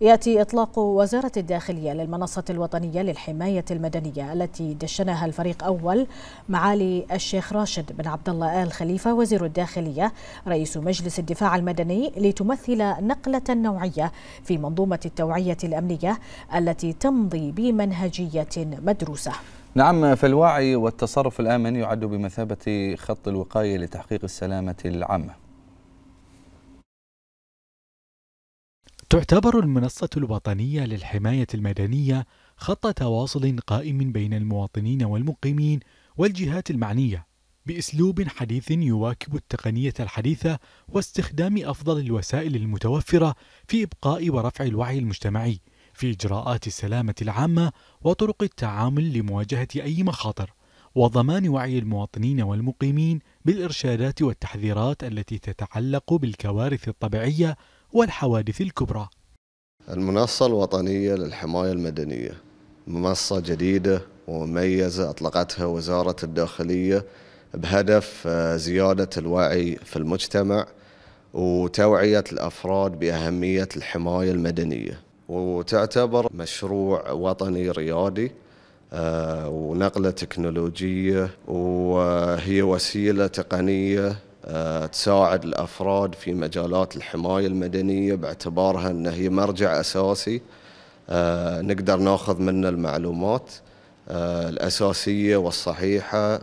يأتي إطلاق وزارة الداخلية للمنصة الوطنية للحماية المدنية التي دشنها الفريق أول معالي الشيخ راشد بن عبد الله آل خليفة وزير الداخلية رئيس مجلس الدفاع المدني لتمثل نقلة نوعية في منظومة التوعية الأمنية التي تمضي بمنهجية مدروسة نعم فالوعي والتصرف الآمن يعد بمثابة خط الوقاية لتحقيق السلامة العامة تعتبر المنصة الوطنية للحماية المدنية خط تواصل قائم بين المواطنين والمقيمين والجهات المعنية بأسلوب حديث يواكب التقنية الحديثة واستخدام أفضل الوسائل المتوفرة في إبقاء ورفع الوعي المجتمعي في إجراءات السلامة العامة وطرق التعامل لمواجهة أي مخاطر وضمان وعي المواطنين والمقيمين بالإرشادات والتحذيرات التي تتعلق بالكوارث الطبيعية والحوادث الكبرى المنصة الوطنية للحماية المدنية منصة جديدة ومميزة أطلقتها وزارة الداخلية بهدف آه، زيادة الوعي في المجتمع وتوعية الأفراد بأهمية الحماية المدنية وتعتبر مشروع وطني ريادي آه، ونقلة تكنولوجية وهي وسيلة تقنية آه، تساعد الافراد في مجالات الحمايه المدنيه باعتبارها ان هي مرجع اساسي آه، نقدر ناخذ منه المعلومات الأساسية والصحيحة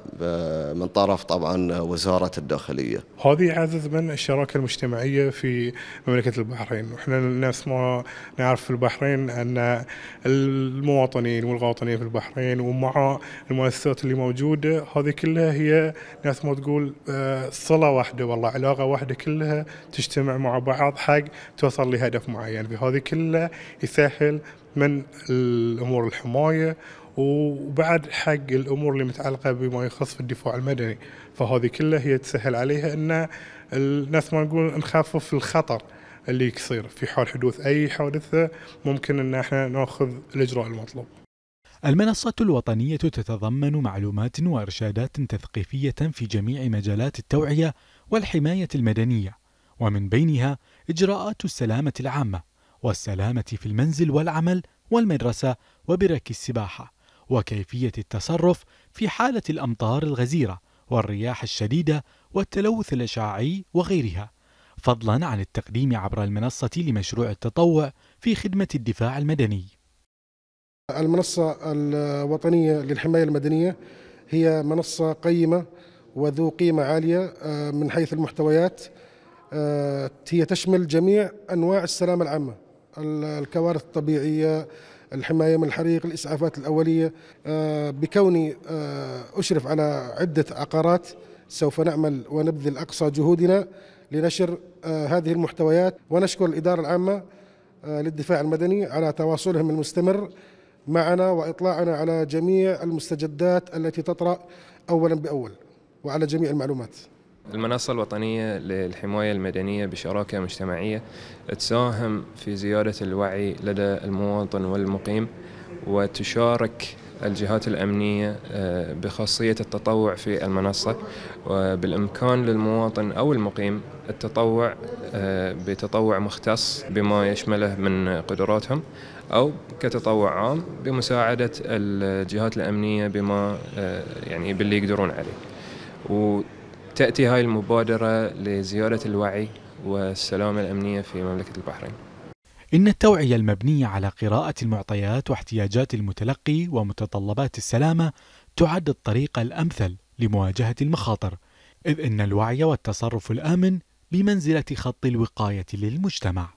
من طرف طبعا وزارة الداخلية هذه عزز من الشراكة المجتمعية في مملكة البحرين وإحنا الناس ما نعرف في البحرين أن المواطنين والغاطنين في البحرين ومع المؤسسات اللي موجودة هذه كلها هي ناس ما تقول آه، صلة واحدة والله علاقة واحدة كلها تجتمع مع بعض حق توصل لهدف معين بهذه كلها يسهل من الامور الحمايه وبعد حق الامور اللي متعلقه بما يخص في الدفاع المدني فهذه كلها هي تسهل عليها ان الناس ما نقول نخفف الخطر اللي يصير في حال حدوث اي حادثه ممكن ان احنا ناخذ الاجراء المطلوب. المنصة الوطنية تتضمن معلومات وإرشادات تثقيفية في جميع مجالات التوعية والحماية المدنية، ومن بينها إجراءات السلامة العامة والسلامة في المنزل والعمل والمدرسة وبرك السباحة وكيفية التصرف في حالة الأمطار الغزيرة والرياح الشديدة والتلوث الإشعاعي وغيرها فضلا عن التقديم عبر المنصة لمشروع التطوع في خدمة الدفاع المدني المنصة الوطنية للحماية المدنية هي منصة قيمة وذو قيمة عالية آه، من حيث المحتويات آه، هي تشمل جميع أنواع السلامة العامة الكوارث الطبيعية الحماية من الحريق الإسعافات الأولية آه، بكوني آه، أشرف على عدة عقارات سوف نعمل ونبذل أقصى جهودنا لنشر آه، هذه المحتويات ونشكر الإدارة العامة للدفاع المدني على تواصلهم المستمر معنا وإطلاعنا على جميع المستجدات التي تطرأ أولا بأول وعلى جميع المعلومات المنصة الوطنية للحماية المدنية بشراكة مجتمعية تساهم في زيادة الوعي لدى المواطن والمقيم وتشارك الجهات الأمنية آه، بخاصية التطوع في المنصة وبالإمكان للمواطن أو المقيم التطوع آه، بتطوع مختص بما يشمله من قدراتهم أو كتطوع عام بمساعدة الجهات الأمنية بما آه، يعني باللي يقدرون عليه تأتي هاي المبادرة لزيادة الوعي والسلامة الأمنية في مملكة البحرين إن التوعية المبنية على قراءة المعطيات واحتياجات المتلقي ومتطلبات السلامة تعد الطريقة الأمثل لمواجهة المخاطر، إذ إن الوعي والتصرف الآمن بمنزلة خط الوقاية للمجتمع.